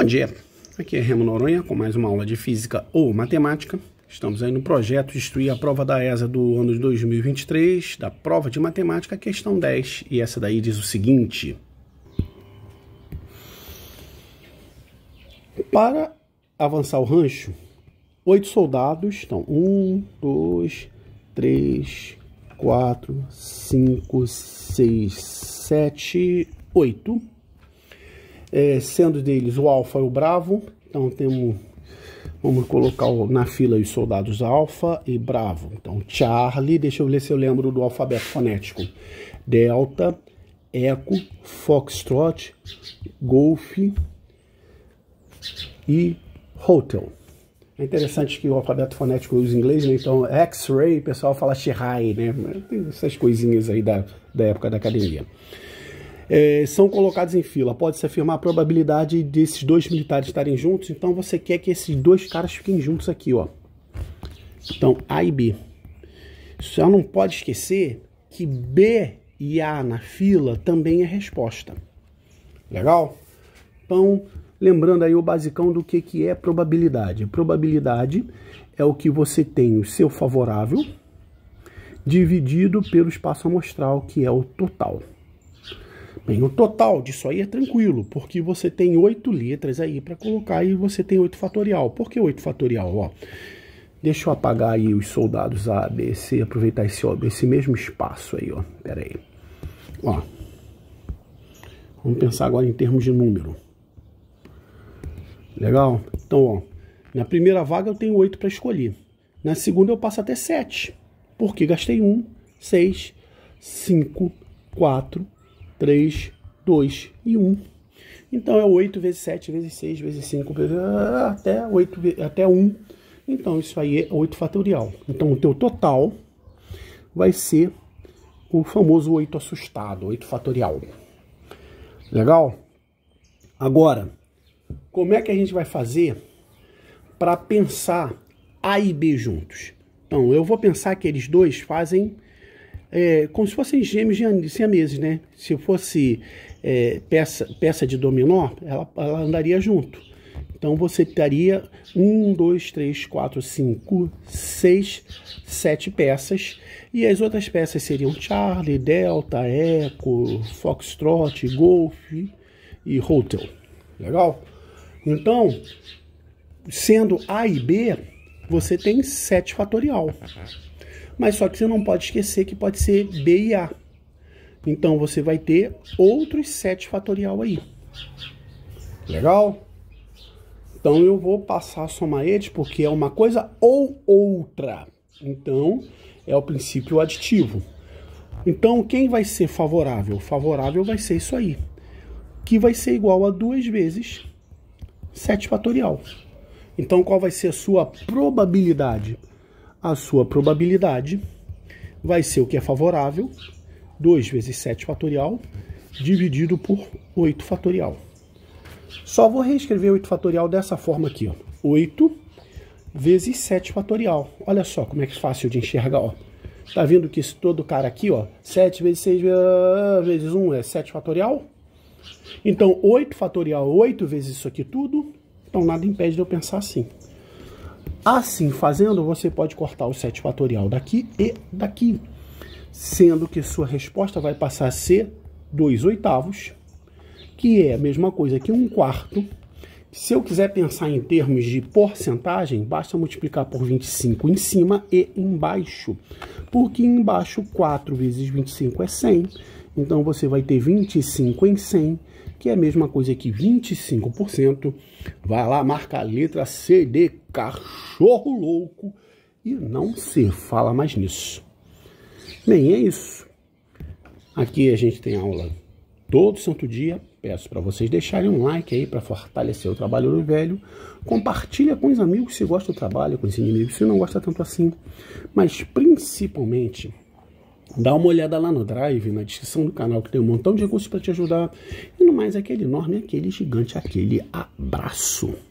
Bom dia, aqui é Remo Noronha com mais uma aula de Física ou Matemática. Estamos aí no projeto Instruir a Prova da ESA do ano de 2023, da Prova de Matemática, questão 10. E essa daí diz o seguinte. Para avançar o rancho, oito soldados Então, Um, dois, três, quatro, cinco, seis, sete, oito é, sendo deles o Alfa e o Bravo. Então temos, vamos colocar na fila os soldados Alfa e Bravo. Então Charlie, deixa eu ver se eu lembro do alfabeto fonético. Delta, Echo Foxtrot, Golf e Hotel. É interessante que o alfabeto fonético usa inglês, né? Então, X-ray, o pessoal fala Shirai, né? Tem essas coisinhas aí da, da época da academia é, são colocados em fila. Pode-se afirmar a probabilidade desses dois militares estarem juntos, então você quer que esses dois caras fiquem juntos aqui, ó. Então, A e B. Só não pode esquecer que B e A na fila também é resposta. Legal? Então, lembrando aí o basicão do que, que é probabilidade. Probabilidade é o que você tem o seu favorável dividido pelo espaço amostral, que é o total. Bem, o total disso aí é tranquilo, porque você tem oito letras aí para colocar e você tem oito fatorial. Por que oito fatorial? Ó, deixa eu apagar aí os soldados A, B, C, aproveitar esse, ó, esse mesmo espaço aí, ó. Pera aí. Ó, vamos pensar agora em termos de número. Legal? Então, ó, na primeira vaga eu tenho oito para escolher. Na segunda eu passo até sete, porque gastei um, seis, cinco, quatro, 3, 2 e 1. Então é 8 vezes 7 vezes 6 vezes 5 vezes ah, até 8 até 1. Então isso aí é 8 fatorial. Então o teu total vai ser o famoso 8 assustado, 8 fatorial. Legal? Agora, como é que a gente vai fazer para pensar A e B juntos? Então, eu vou pensar que eles dois fazem é, como se fossem gêmeos siameses, né? Se fosse é, peça, peça de dominó, ela, ela andaria junto. Então você teria 1, 2, 3, 4, 5, 6, 7 peças. E as outras peças seriam Charlie, Delta, Echo, Foxtrot, Golf e Hotel. Legal? Então, sendo A e B, você tem 7 fatorial mas só que você não pode esquecer que pode ser B e A. Então você vai ter outros 7 fatorial aí. Legal? Então eu vou passar a somar eles porque é uma coisa ou outra. Então é o princípio aditivo. Então quem vai ser favorável? Favorável vai ser isso aí, que vai ser igual a 2 vezes 7 fatorial. Então qual vai ser a sua probabilidade? a sua probabilidade vai ser o que é favorável, 2 vezes 7 fatorial, dividido por 8 fatorial. Só vou reescrever 8 fatorial dessa forma aqui, ó. 8 vezes 7 fatorial. Olha só como é que é fácil de enxergar, ó. Tá vendo que esse todo cara aqui, ó, 7 vezes 6 ah, vezes 1 é 7 fatorial? Então, 8 fatorial, 8 vezes isso aqui tudo, então nada impede de eu pensar assim. Assim fazendo, você pode cortar o 7 fatorial daqui e daqui, sendo que sua resposta vai passar a ser 2 oitavos, que é a mesma coisa que 1 um quarto. Se eu quiser pensar em termos de porcentagem, basta multiplicar por 25 em cima e embaixo, porque embaixo 4 vezes 25 é 100, então você vai ter 25 em 100, que é a mesma coisa que 25%. Vai lá, marca a letra C de cachorro louco e não se fala mais nisso. Bem, é isso. Aqui a gente tem aula todo santo dia. Peço para vocês deixarem um like aí para fortalecer o trabalho do velho. Compartilha com os amigos se gosta do trabalho, com os inimigos se não gosta tanto assim. Mas principalmente Dá uma olhada lá no Drive, na descrição do canal, que tem um montão de recursos para te ajudar. E no mais, aquele enorme, aquele gigante, aquele abraço.